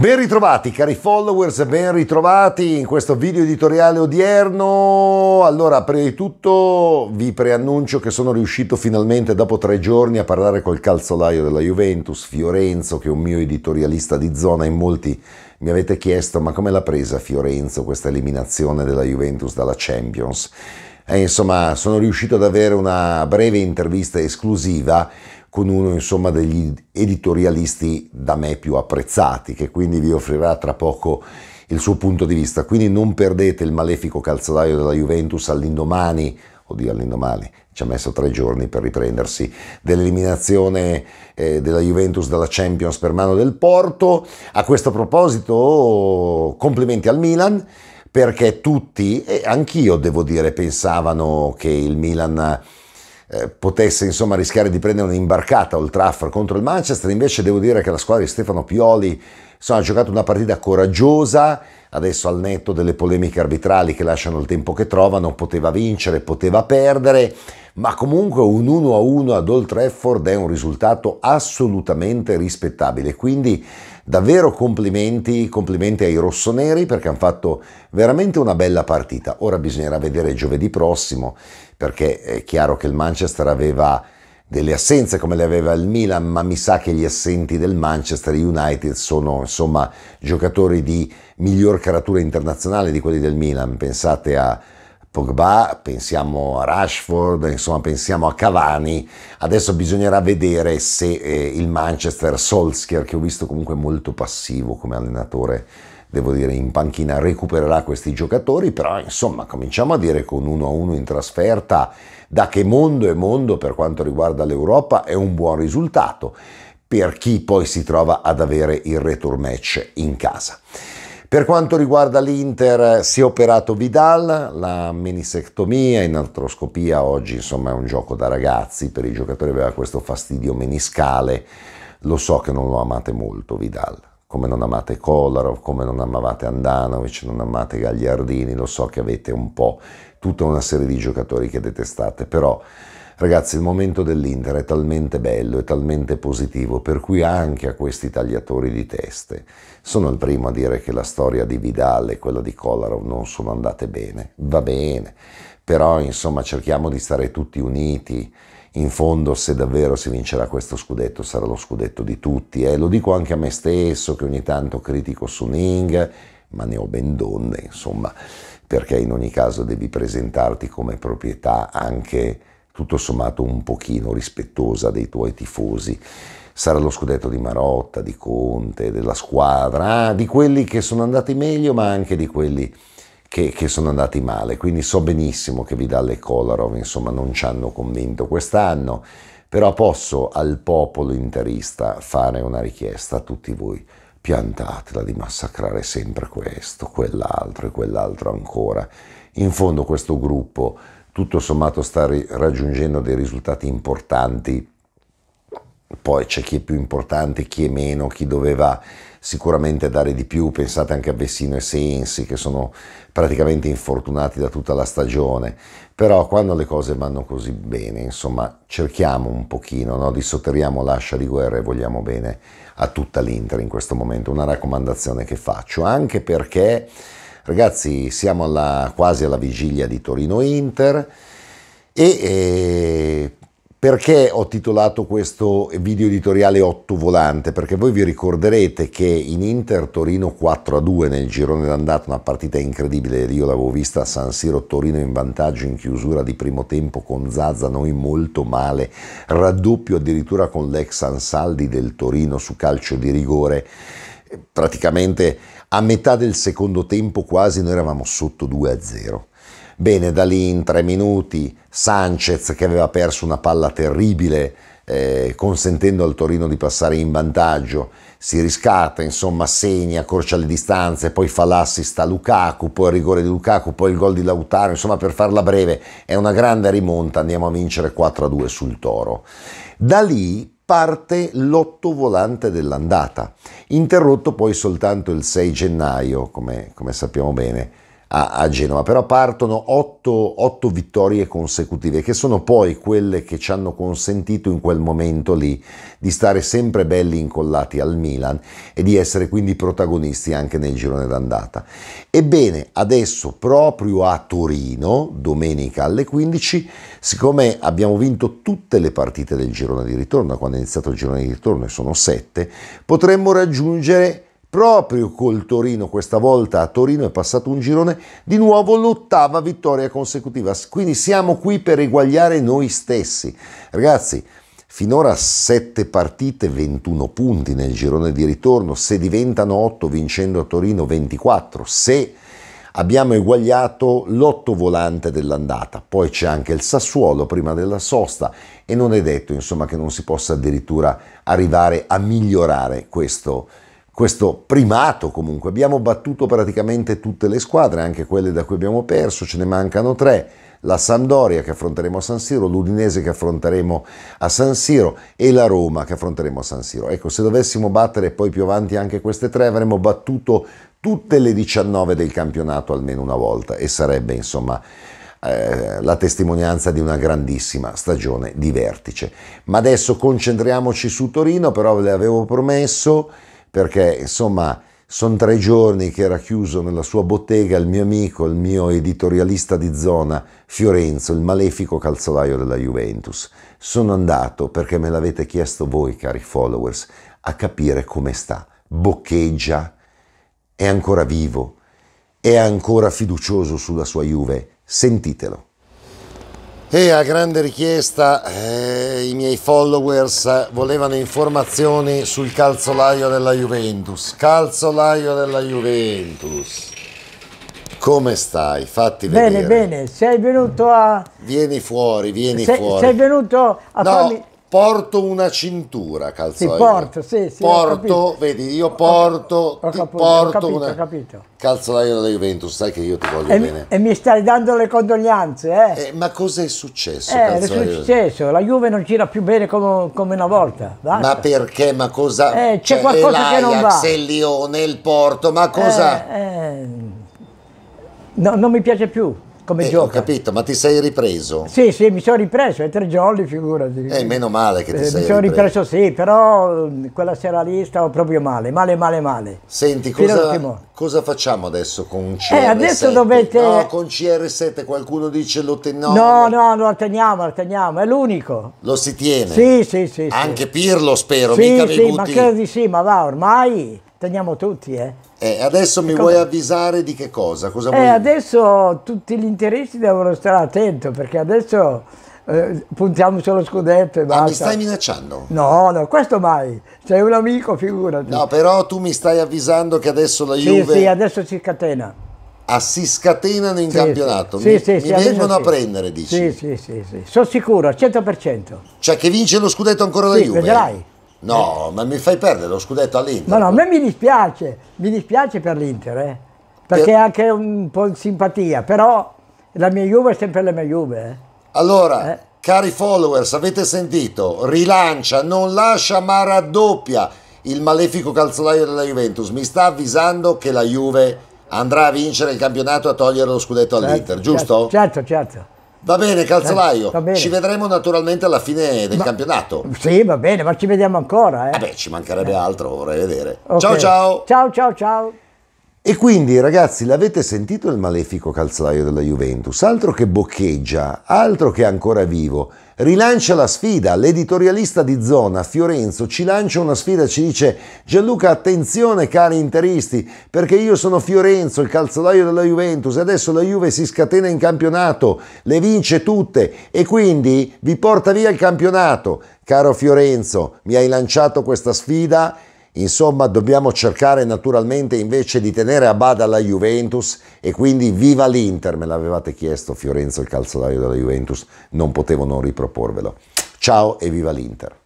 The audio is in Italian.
Ben ritrovati cari followers, ben ritrovati in questo video editoriale odierno. Allora, prima di tutto vi preannuncio che sono riuscito finalmente dopo tre giorni a parlare col calzolaio della Juventus, Fiorenzo, che è un mio editorialista di zona in molti mi avete chiesto ma come l'ha presa Fiorenzo questa eliminazione della Juventus dalla Champions. E eh, insomma, sono riuscito ad avere una breve intervista esclusiva con uno insomma, degli editorialisti da me più apprezzati, che quindi vi offrirà tra poco il suo punto di vista. Quindi non perdete il malefico calzolaio della Juventus all'indomani, oddio all'indomani, ci ha messo tre giorni per riprendersi, dell'eliminazione eh, della Juventus dalla Champions per mano del Porto. A questo proposito, complimenti al Milan perché tutti, e anch'io devo dire, pensavano che il Milan eh, potesse insomma rischiare di prendere un'imbarcata Old Trafford contro il Manchester, invece devo dire che la squadra di Stefano Pioli insomma, ha giocato una partita coraggiosa, adesso al netto delle polemiche arbitrali che lasciano il tempo che trovano, poteva vincere, poteva perdere, ma comunque un 1-1 ad Old Trafford è un risultato assolutamente rispettabile, quindi Davvero complimenti, complimenti ai rossoneri perché hanno fatto veramente una bella partita. Ora bisognerà vedere giovedì prossimo perché è chiaro che il Manchester aveva delle assenze come le aveva il Milan, ma mi sa che gli assenti del Manchester United sono insomma giocatori di miglior caratura internazionale di quelli del Milan. Pensate a Pogba, pensiamo a Rashford, insomma pensiamo a Cavani, adesso bisognerà vedere se eh, il Manchester Solskjaer, che ho visto comunque molto passivo come allenatore, devo dire, in panchina recupererà questi giocatori, però insomma cominciamo a dire con 1-1 in trasferta, da che mondo è mondo per quanto riguarda l'Europa, è un buon risultato per chi poi si trova ad avere il return match in casa. Per quanto riguarda l'Inter eh, si è operato Vidal, la menisectomia in artroscopia oggi insomma è un gioco da ragazzi, per i giocatori aveva questo fastidio meniscale, lo so che non lo amate molto Vidal, come non amate Kolarov, come non amavate Andanovic, non amate Gagliardini, lo so che avete un po' tutta una serie di giocatori che detestate, però Ragazzi, il momento dell'Inter è talmente bello, è talmente positivo, per cui anche a questi tagliatori di teste. Sono il primo a dire che la storia di Vidal e quella di Kolarov non sono andate bene. Va bene, però insomma cerchiamo di stare tutti uniti in fondo se davvero si vincerà questo scudetto sarà lo scudetto di tutti e eh. lo dico anche a me stesso che ogni tanto critico Suning ma ne ho ben donne insomma perché in ogni caso devi presentarti come proprietà anche tutto sommato un pochino rispettosa dei tuoi tifosi. Sarà lo scudetto di Marotta, di Conte, della squadra, ah, di quelli che sono andati meglio ma anche di quelli che, che, sono andati male. Quindi so benissimo che Vidal e Kolarov insomma non ci hanno convinto quest'anno, però posso al popolo interista fare una richiesta a tutti voi. Piantatela di massacrare sempre questo, quell'altro e quell'altro ancora. In fondo questo gruppo tutto sommato sta raggiungendo dei risultati importanti. Poi c'è chi è più importante, chi è meno, chi doveva sicuramente dare di più. Pensate anche a Vessino e Sensi che sono praticamente infortunati da tutta la stagione. Però quando le cose vanno così bene, insomma, cerchiamo un pochino, no? dissoteriamo l'ascia di guerra e vogliamo bene a tutta l'Inter in questo momento. Una raccomandazione che faccio, anche perché Ragazzi, siamo alla, quasi alla vigilia di Torino-Inter e eh, perché ho titolato questo video editoriale 8 volante? Perché voi vi ricorderete che in Inter Torino 4 a 2 nel girone d'andata, una partita incredibile, io l'avevo vista a San Siro Torino in vantaggio in chiusura di primo tempo con Zazza, noi molto male, raddoppio addirittura con l'ex Ansaldi del Torino su calcio di rigore, praticamente a metà del secondo tempo quasi noi eravamo sotto 2-0. a Bene, da lì in tre minuti Sanchez che aveva perso una palla terribile eh, consentendo al Torino di passare in vantaggio, si riscatta, insomma segna, accorcia le distanze, poi fa l'assist a Lukaku, poi il rigore di Lukaku, poi il gol di Lautaro, insomma per farla breve è una grande rimonta, andiamo a vincere 4-2 sul Toro. Da lì parte l'otto volante dell'andata, interrotto poi soltanto il 6 gennaio, come, come sappiamo bene, a, a Genova, però partono 8, 8 vittorie consecutive che sono poi quelle che ci hanno consentito in quel momento lì di stare sempre belli incollati al Milan e di essere quindi protagonisti anche nel girone d'andata. Ebbene, adesso proprio a Torino, domenica alle 15, siccome abbiamo vinto tutte le partite del girone di ritorno, quando è iniziato il girone di ritorno e sono 7, potremmo raggiungere Proprio col Torino, questa volta a Torino è passato un girone, di nuovo l'ottava vittoria consecutiva. Quindi siamo qui per eguagliare noi stessi. Ragazzi, Finora 7 partite, 21 punti nel girone di ritorno, se diventano 8 vincendo a Torino 24, se abbiamo eguagliato l'otto volante dell'andata, poi c'è anche il Sassuolo prima della sosta e non è detto insomma, che non si possa addirittura arrivare a migliorare questo risultato questo primato comunque. Abbiamo battuto praticamente tutte le squadre, anche quelle da cui abbiamo perso, ce ne mancano tre. La Sampdoria che affronteremo a San Siro, l'Udinese che affronteremo a San Siro e la Roma che affronteremo a San Siro. Ecco, se dovessimo battere poi più avanti anche queste tre, avremmo battuto tutte le 19 del campionato almeno una volta e sarebbe insomma eh, la testimonianza di una grandissima stagione di vertice. Ma adesso concentriamoci su Torino, però ve l'avevo promesso perché insomma sono tre giorni che era chiuso nella sua bottega il mio amico, il mio editorialista di zona, Fiorenzo, il malefico calzolaio della Juventus. Sono andato, perché me l'avete chiesto voi, cari followers, a capire come sta. Boccheggia, è ancora vivo, è ancora fiducioso sulla sua Juve. Sentitelo. E a grande richiesta eh, i miei followers eh, volevano informazioni sul calzolaio della Juventus. Calzolaio della Juventus. Come stai? Fatti bene, vedere. Bene, bene, sei venuto a... Vieni fuori, vieni sei, fuori. Sei venuto a no, farmi... Porto una cintura, calzò. Sì, porto, sì, sì. Porto, vedi, io porto, ho, ho, capito, porto ho capito, una... Ho capito. Calzolaio della Juventus, sai che io ti voglio e, bene. E mi stai dando le condoglianze, eh? eh ma cos'è successo, eh, calzolaio? è successo, la Juve non gira più bene come, come una volta. Basta. Ma perché, ma cosa... Eh, c'è cioè, qualcosa che non va. il Lione, il Porto, ma cosa... Eh, eh... No, non mi piace più come eh, gioca. Ho capito, ma ti sei ripreso? Sì, sì, mi sono ripreso, è tre giorni, figurati. Eh, meno male che ti eh, sei ripreso. Mi sono ripreso, sì, però quella sera lì stavo proprio male, male, male, male. Senti, cosa, cosa facciamo adesso con CR7? Eh, adesso dovete... No, con CR7 qualcuno dice lo teniamo. No, no, lo teniamo, lo teniamo, è l'unico. Lo si tiene? Sì, sì, sì. Anche sì. Pirlo, spero, sì, mica sì, mi butti... ma credo di sì, ma va, ormai teniamo tutti. Eh. eh adesso mi vuoi avvisare di che cosa? cosa eh, adesso tutti gli interessi devono stare attenti perché adesso eh, puntiamo sullo scudetto e basta. Ah, mi stai minacciando? No, no, questo mai. Sei un amico, figurati. No, però tu mi stai avvisando che adesso la Juve... Sì, sì, adesso si scatena. Ah, si scatenano in sì, campionato? Sì, mi, sì, mi sì, vengono a prendere, dici? Sì, sì, sì, sì. Sono sicuro, al 100%. Cioè che vince lo scudetto ancora la Juve? vedrai. No, eh. ma mi fai perdere lo scudetto all'Inter. Ma no, a me mi dispiace, mi dispiace per l'Inter, eh, perché è anche un po' di simpatia, però la mia Juve è sempre la mia Juve. Eh. Allora, eh. cari followers, avete sentito? Rilancia, non lascia ma raddoppia il malefico calzolaio della Juventus. Mi sta avvisando che la Juve andrà a vincere il campionato e a togliere lo scudetto certo, all'Inter, certo, giusto? Certo, certo. Va bene, calzolaio. Eh, va bene. Ci vedremo naturalmente alla fine del va campionato. Sì, va bene, ma ci vediamo ancora. Eh. Vabbè, ci mancherebbe eh. altro, vorrei vedere. Okay. Ciao ciao. Ciao ciao ciao. E quindi ragazzi l'avete sentito il malefico calzolaio della Juventus, altro che boccheggia, altro che ancora vivo, rilancia la sfida, l'editorialista di zona Fiorenzo ci lancia una sfida, ci dice Gianluca attenzione cari interisti perché io sono Fiorenzo, il calzolaio della Juventus e adesso la Juve si scatena in campionato, le vince tutte e quindi vi porta via il campionato. Caro Fiorenzo, mi hai lanciato questa sfida Insomma, dobbiamo cercare naturalmente invece di tenere a bada la Juventus e quindi viva l'Inter, me l'avevate chiesto Fiorenzo, il calzolaio della Juventus, non potevo non riproporvelo. Ciao e viva l'Inter!